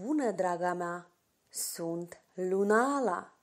Bună, draga mea! Sunt Lunala!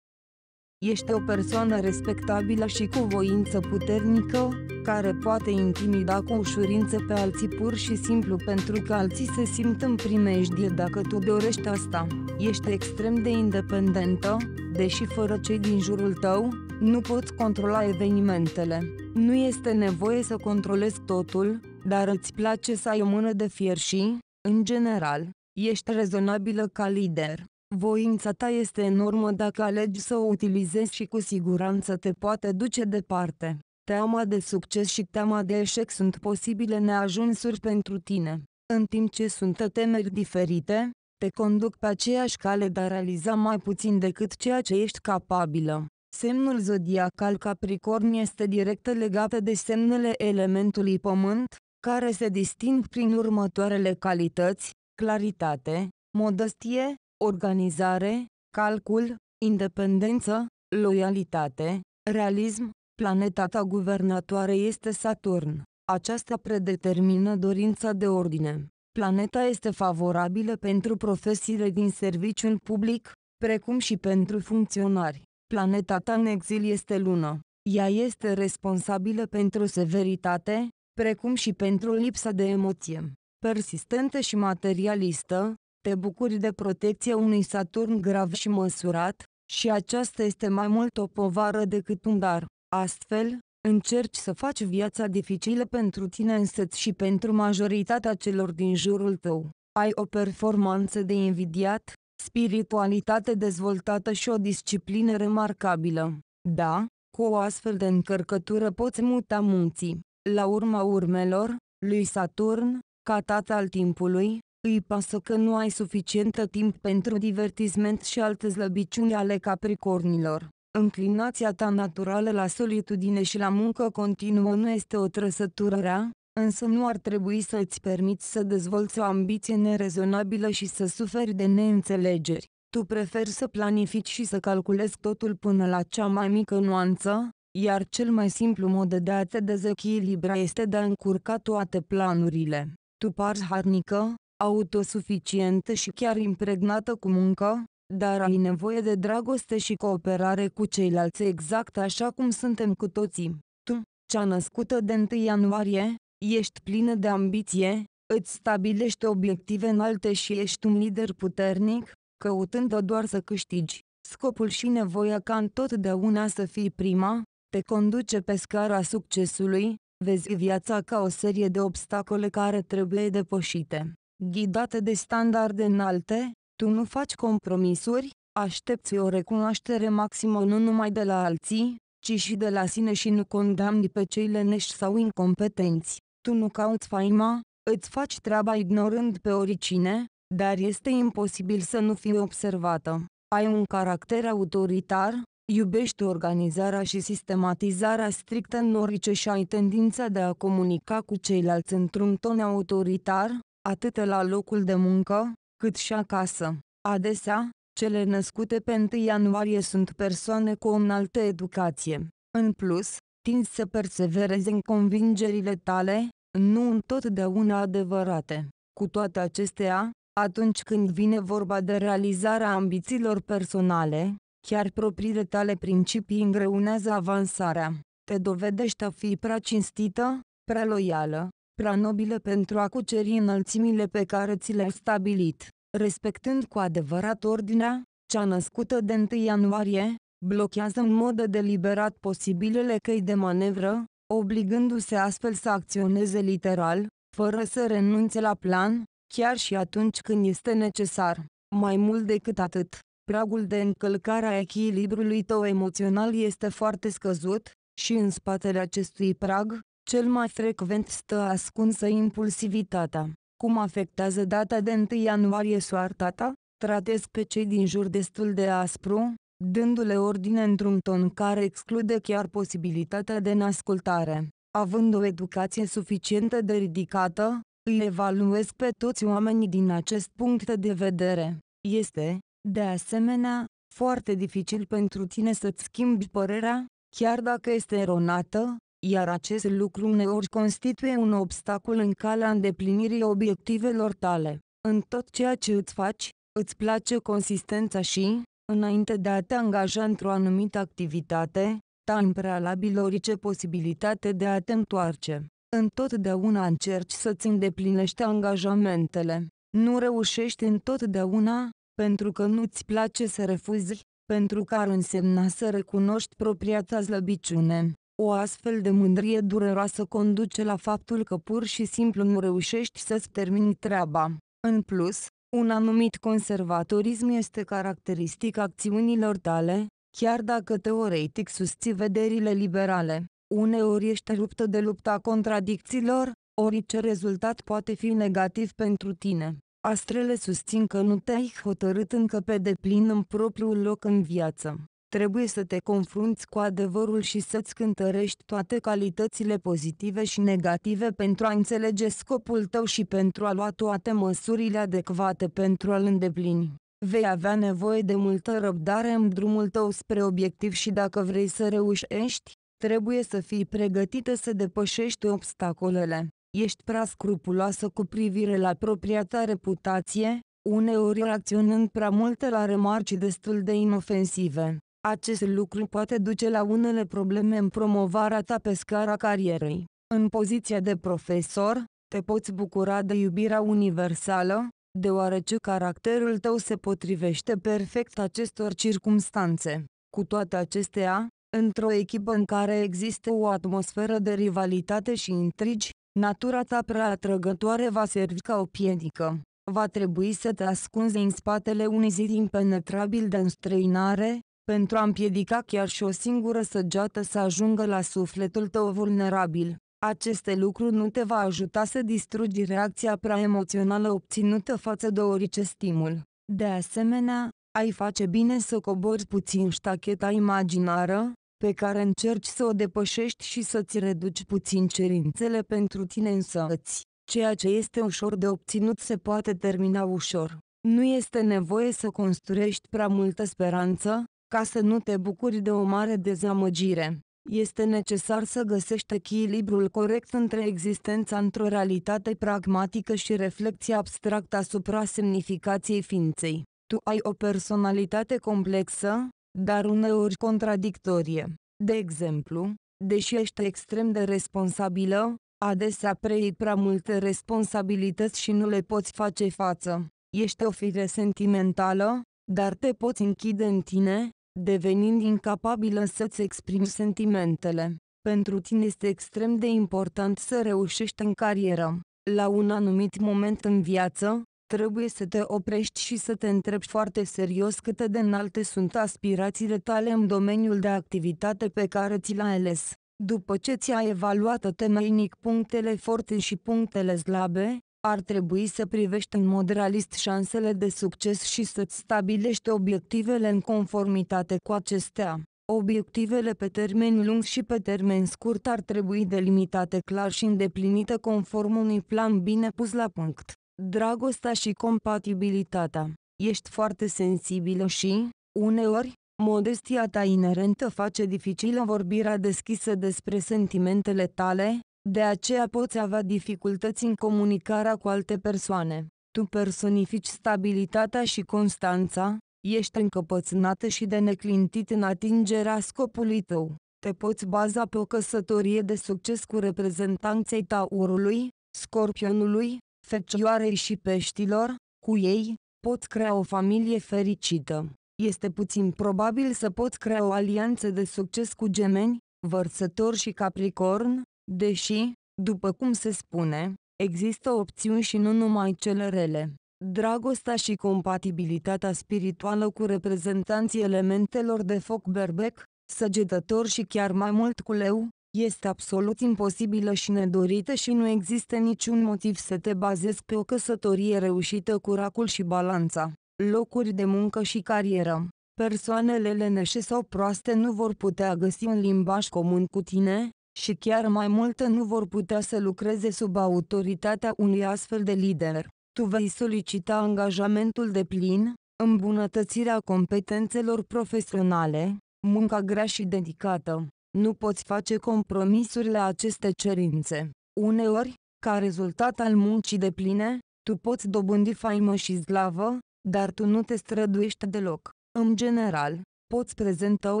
Ești o persoană respectabilă și cu voință puternică, care poate intimida cu ușurință pe alții pur și simplu pentru că alții se simt în primejdie dacă tu dorești asta. Ești extrem de independentă, deși fără cei din jurul tău, nu poți controla evenimentele. Nu este nevoie să controlezi totul, dar îți place să ai o mână de fier și, în general, Ești rezonabilă ca lider. Voința ta este enormă dacă alegi să o utilizezi și cu siguranță te poate duce departe. Teama de succes și teama de eșec sunt posibile neajunsuri pentru tine. În timp ce sunt temeri diferite, te conduc pe aceeași cale de a realiza mai puțin decât ceea ce ești capabilă. Semnul zodiacal Capricorn este direct legat de semnele elementului pământ, care se disting prin următoarele calități, claritate, modestie, organizare, calcul, independență, loialitate, realism, planeta ta guvernatoare este Saturn. Aceasta predetermină dorința de ordine. Planeta este favorabilă pentru profesiile din serviciul public, precum și pentru funcționari. Planeta ta în exil este lună. Ea este responsabilă pentru severitate, precum și pentru lipsa de emoție persistentă și materialistă, te bucuri de protecția unui Saturn grav și măsurat, și aceasta este mai mult o povară decât un dar. Astfel, încerci să faci viața dificilă pentru tine însăți și pentru majoritatea celor din jurul tău. Ai o performanță de invidiat, spiritualitate dezvoltată și o disciplină remarcabilă. Da, cu o astfel de încărcătură poți muta munții. La urma urmelor, lui Saturn, ca tată al timpului, îi pasă că nu ai suficientă timp pentru divertisment și alte slăbiciuni ale capricornilor. Înclinația ta naturală la solitudine și la muncă continuă nu este o trăsătură rea, însă nu ar trebui să îți permiți să dezvolți o ambiție nerezonabilă și să suferi de neînțelegeri. Tu preferi să planifici și să calculezi totul până la cea mai mică nuanță, iar cel mai simplu mod de a te dezechilibra este de a încurca toate planurile tu pari harnică, autosuficientă și chiar impregnată cu muncă, dar ai nevoie de dragoste și cooperare cu ceilalți exact așa cum suntem cu toții. Tu, cea născută de 1 ianuarie, ești plină de ambiție, îți stabilești obiective înalte și ești un lider puternic, căutând doar să câștigi. Scopul și nevoia ca întotdeauna să fii prima, te conduce pe scara succesului, vezi viața ca o serie de obstacole care trebuie depășite. Ghidate de standarde înalte, tu nu faci compromisuri, aștepți o recunoaștere maximă nu numai de la alții, ci și de la sine și nu condamni pe cei lenești sau incompetenți. Tu nu cauți faima, îți faci treaba ignorând pe oricine, dar este imposibil să nu fii observată. Ai un caracter autoritar, iubește organizarea și sistematizarea strictă norice și ai tendința de a comunica cu ceilalți într-un ton autoritar, atât la locul de muncă, cât și acasă. Adesea, cele născute pe 1 ianuarie sunt persoane cu o înaltă educație. În plus, tind să persevereze în convingerile tale, nu întotdeauna adevărate. Cu toate acestea, atunci când vine vorba de realizarea ambițiilor personale, Chiar propriile tale principii îngreunează avansarea. Te dovedești a fi prea cinstită, prea loială, prea nobilă pentru a cuceri înălțimile pe care ți le-ai stabilit. Respectând cu adevărat ordinea, cea născută de 1 ianuarie, blochează în mod deliberat posibilele căi de manevră, obligându-se astfel să acționeze literal, fără să renunțe la plan, chiar și atunci când este necesar. Mai mult decât atât, pragul de încălcare a echilibrului tău emoțional este foarte scăzut, și în spatele acestui prag, cel mai frecvent stă ascunsă impulsivitatea. Cum afectează data de 1 ianuarie soarta ta? Tratez pe cei din jur destul de aspru, dându-le ordine într-un ton care exclude chiar posibilitatea de ascultare. Având o educație suficientă de ridicată, îi evaluez pe toți oamenii din acest punct de vedere. Este, de asemenea, foarte dificil pentru tine să-ți schimbi părerea, chiar dacă este eronată, iar acest lucru uneori constituie un obstacol în calea îndeplinirii obiectivelor tale. În tot ceea ce îți faci, îți place consistența și, înainte de a te angaja într-o anumită activitate, ta în prealabil orice posibilitate de a te întoarce. Întotdeauna încerci să-ți îndeplinești angajamentele. Nu reușești întotdeauna, pentru că nu-ți place să refuzi, pentru că ar însemna să recunoști propria ta slăbiciune. O astfel de mândrie dureroasă conduce la faptul că pur și simplu nu reușești să-ți termini treaba. În plus, un anumit conservatorism este caracteristic acțiunilor tale, chiar dacă teoretic susții vederile liberale. Uneori ești ruptă de lupta contradicțiilor, orice rezultat poate fi negativ pentru tine. Astrele susțin că nu te-ai hotărât încă pe deplin în propriul loc în viață. Trebuie să te confrunți cu adevărul și să-ți cântărești toate calitățile pozitive și negative pentru a înțelege scopul tău și pentru a lua toate măsurile adecvate pentru a-l îndeplini. Vei avea nevoie de multă răbdare în drumul tău spre obiectiv și dacă vrei să reușești, trebuie să fii pregătită să depășești obstacolele. Ești prea scrupuloasă cu privire la propria ta reputație, uneori reacționând prea multe la remarci destul de inofensive. Acest lucru poate duce la unele probleme în promovarea ta pe scara carierei. În poziția de profesor, te poți bucura de iubirea universală, deoarece caracterul tău se potrivește perfect acestor circumstanțe. Cu toate acestea, într-o echipă în care există o atmosferă de rivalitate și intrigi, Natura ta prea atrăgătoare va servi ca o piedică. Va trebui să te ascunzi în spatele unui zid impenetrabil de înstrăinare, pentru a împiedica chiar și o singură săgeată să ajungă la sufletul tău vulnerabil. Aceste lucruri nu te va ajuta să distrugi reacția prea emoțională obținută față de orice stimul. De asemenea, ai face bine să cobori puțin ștacheta imaginară, pe care încerci să o depășești și să-ți reduci puțin cerințele pentru tine însăți. Ceea ce este ușor de obținut se poate termina ușor. Nu este nevoie să construiești prea multă speranță, ca să nu te bucuri de o mare dezamăgire. Este necesar să găsești echilibrul corect între existența într-o realitate pragmatică și reflexia abstractă asupra semnificației ființei. Tu ai o personalitate complexă, dar uneori contradictorie. De exemplu, deși ești extrem de responsabilă, adesea preiei prea multe responsabilități și nu le poți face față. Ești o fire sentimentală, dar te poți închide în tine, devenind incapabilă să-ți exprimi sentimentele. Pentru tine este extrem de important să reușești în carieră. La un anumit moment în viață, Trebuie să te oprești și să te întrebi foarte serios cât de înalte sunt aspirațiile tale în domeniul de activitate pe care ți l-ai ales. După ce ți-ai evaluat temeinic punctele forte și punctele slabe, ar trebui să privești în mod realist șansele de succes și să-ți stabilești obiectivele în conformitate cu acestea. Obiectivele pe termen lung și pe termen scurt ar trebui delimitate clar și îndeplinite conform unui plan bine pus la punct dragostea și compatibilitatea. Ești foarte sensibilă și, uneori, modestia ta inerentă face dificilă vorbirea deschisă despre sentimentele tale, de aceea poți avea dificultăți în comunicarea cu alte persoane. Tu personifici stabilitatea și constanța, ești încăpățânată și de neclintit în atingerea scopului tău. Te poți baza pe o căsătorie de succes cu reprezentanței taurului, scorpionului, fecioarei și peștilor, cu ei, pot crea o familie fericită. Este puțin probabil să pot crea o alianță de succes cu gemeni, vărsător și capricorn, deși, după cum se spune, există opțiuni și nu numai cele rele. Dragostea și compatibilitatea spirituală cu reprezentanții elementelor de foc berbec, săgetător și chiar mai mult cu leu, este absolut imposibilă și nedorită și nu există niciun motiv să te bazezi pe o căsătorie reușită cu racul și balanța, locuri de muncă și carieră. Persoanele leneșe sau proaste nu vor putea găsi un limbaj comun cu tine, și chiar mai multe nu vor putea să lucreze sub autoritatea unui astfel de lider. Tu vei solicita angajamentul de plin, îmbunătățirea competențelor profesionale, munca grea și dedicată, nu poți face compromisuri la aceste cerințe. Uneori, ca rezultat al muncii de pline, tu poți dobândi faimă și slavă, dar tu nu te străduiești deloc. În general, poți prezenta o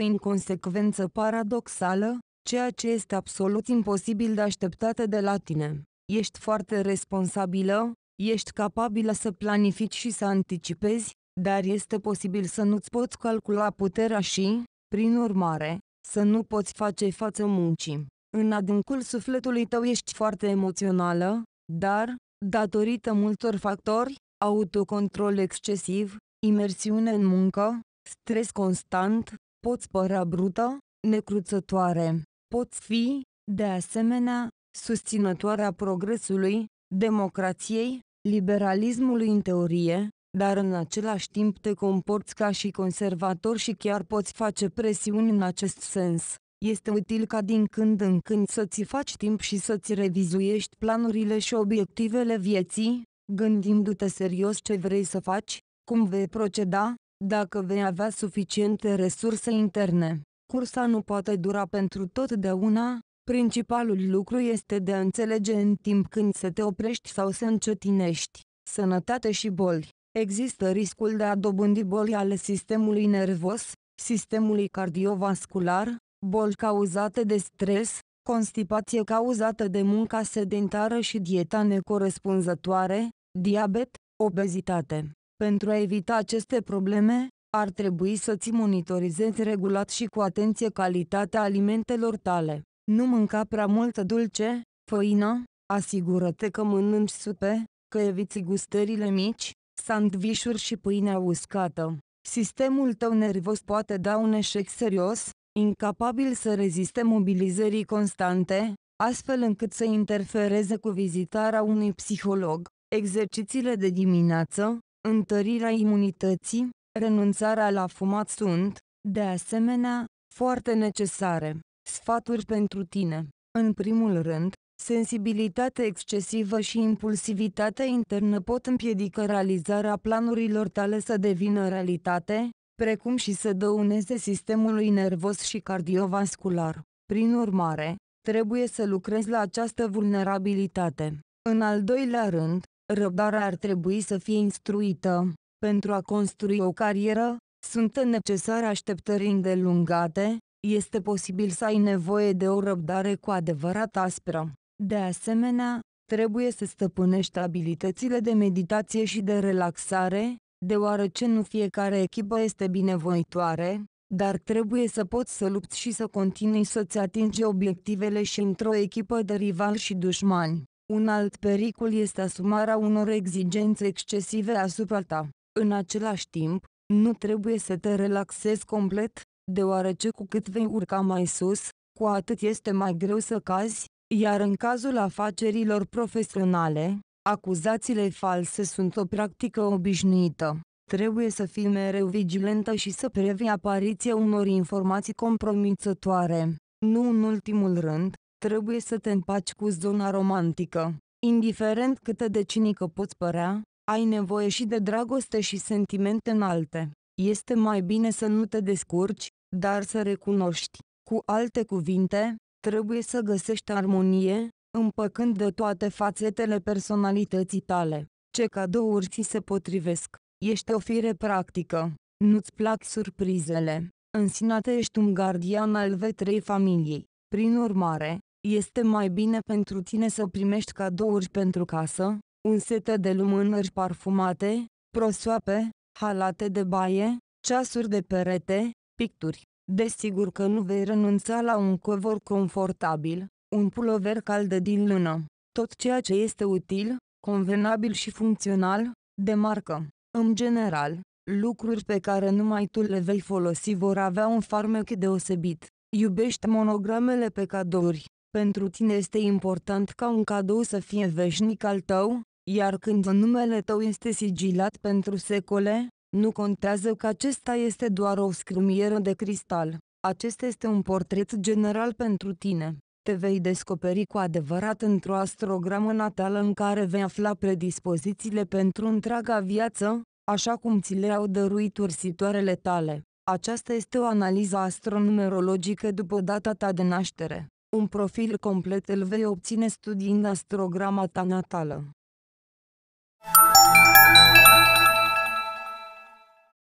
inconsecvență paradoxală, ceea ce este absolut imposibil de așteptate de la tine. Ești foarte responsabilă, ești capabilă să planifici și să anticipezi, dar este posibil să nu-ți poți calcula puterea și, prin urmare, să nu poți face față muncii. În adâncul sufletului tău ești foarte emoțională, dar, datorită multor factori, autocontrol excesiv, imersiune în muncă, stres constant, poți părea brută, necruțătoare. Poți fi, de asemenea, susținătoarea progresului, democrației, liberalismului în teorie, dar în același timp te comporți ca și conservator și chiar poți face presiuni în acest sens. Este util ca din când în când să-ți faci timp și să-ți revizuiești planurile și obiectivele vieții, gândindu-te serios ce vrei să faci, cum vei proceda, dacă vei avea suficiente resurse interne. Cursa nu poate dura pentru totdeauna, principalul lucru este de a înțelege în timp când să te oprești sau să încetinești. Sănătate și boli există riscul de a dobândi boli ale sistemului nervos, sistemului cardiovascular, boli cauzate de stres, constipație cauzată de munca sedentară și dieta necorespunzătoare, diabet, obezitate. Pentru a evita aceste probleme, ar trebui să-ți monitorizezi regulat și cu atenție calitatea alimentelor tale. Nu mânca prea mult dulce, făină, asigură-te că mănânci supe, că eviți gustările mici, sandvișuri și pâinea uscată. Sistemul tău nervos poate da un eșec serios, incapabil să reziste mobilizării constante, astfel încât să interfereze cu vizitarea unui psiholog, exercițiile de dimineață, întărirea imunității, renunțarea la fumat sunt, de asemenea, foarte necesare. Sfaturi pentru tine. În primul rând, Sensibilitatea excesivă și impulsivitatea internă pot împiedica realizarea planurilor tale să devină realitate, precum și să dăuneze sistemului nervos și cardiovascular. Prin urmare, trebuie să lucrezi la această vulnerabilitate. În al doilea rând, răbdarea ar trebui să fie instruită. Pentru a construi o carieră, sunt necesare așteptări îndelungate, este posibil să ai nevoie de o răbdare cu adevărat aspră. De asemenea, trebuie să stăpânești abilitățile de meditație și de relaxare, deoarece nu fiecare echipă este binevoitoare, dar trebuie să poți să lupți și să continui să-ți atingi obiectivele și într-o echipă de rival și dușmani. Un alt pericol este asumarea unor exigențe excesive asupra ta. În același timp, nu trebuie să te relaxezi complet, deoarece cu cât vei urca mai sus, cu atât este mai greu să cazi, iar în cazul afacerilor profesionale, acuzațiile false sunt o practică obișnuită. Trebuie să fii mereu vigilentă și să previi apariția unor informații compromițătoare. Nu în ultimul rând, trebuie să te împaci cu zona romantică. Indiferent cât de cinică poți părea, ai nevoie și de dragoste și sentimente înalte. Este mai bine să nu te descurci, dar să recunoști. Cu alte cuvinte, trebuie să găsești armonie, împăcând de toate fațetele personalității tale. Ce cadouri ți se potrivesc? Ești o fire practică. Nu-ți plac surprizele. În sinate ești un gardian al vetrei familiei. Prin urmare, este mai bine pentru tine să primești cadouri pentru casă, un set de lumânări parfumate, prosoape, halate de baie, ceasuri de perete, picturi. Desigur că nu vei renunța la un covor confortabil, un pulover cald din lână, tot ceea ce este util, convenabil și funcțional, de marcă. În general, lucruri pe care numai tu le vei folosi vor avea un farmec deosebit. Iubești monogramele pe cadouri. Pentru tine este important ca un cadou să fie veșnic al tău, iar când numele tău este sigilat pentru secole, nu contează că acesta este doar o scrumieră de cristal. Acesta este un portret general pentru tine. Te vei descoperi cu adevărat într-o astrogramă natală în care vei afla predispozițiile pentru întreaga viață, așa cum ți le-au dăruit ursitoarele tale. Aceasta este o analiză astronumerologică după data ta de naștere. Un profil complet îl vei obține studiind astrograma ta natală.